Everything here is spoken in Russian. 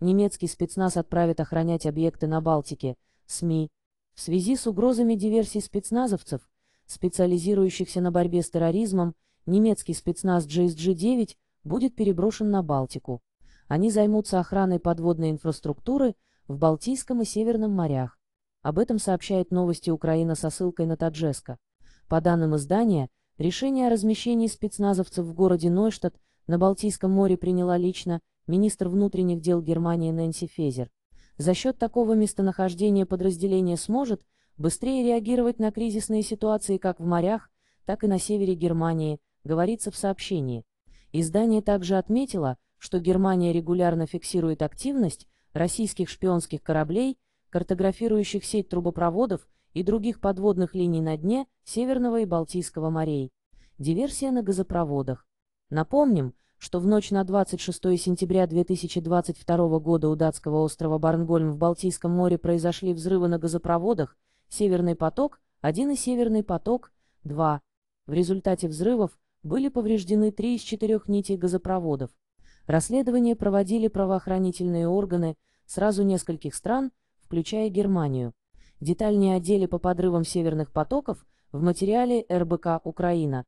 немецкий спецназ отправит охранять объекты на Балтике, СМИ. В связи с угрозами диверсий спецназовцев, специализирующихся на борьбе с терроризмом, немецкий спецназ GSG-9 будет переброшен на Балтику. Они займутся охраной подводной инфраструктуры в Балтийском и Северном морях. Об этом сообщает новости Украина со ссылкой на Таджеска. По данным издания, решение о размещении спецназовцев в городе Нойштадт на Балтийском море приняла лично министр внутренних дел Германии Нэнси Фезер, за счет такого местонахождения подразделение сможет быстрее реагировать на кризисные ситуации как в морях, так и на севере Германии, говорится в сообщении. Издание также отметило, что Германия регулярно фиксирует активность российских шпионских кораблей, картографирующих сеть трубопроводов и других подводных линий на дне Северного и Балтийского морей. Диверсия на газопроводах. Напомним, что в ночь на 26 сентября 2022 года у датского острова Барнгольм в Балтийском море произошли взрывы на газопроводах «Северный поток-1» и «Северный поток-2». В результате взрывов были повреждены три из четырех нитей газопроводов. Расследование проводили правоохранительные органы сразу нескольких стран, включая Германию. Детальнее о деле по подрывам северных потоков в материале РБК «Украина»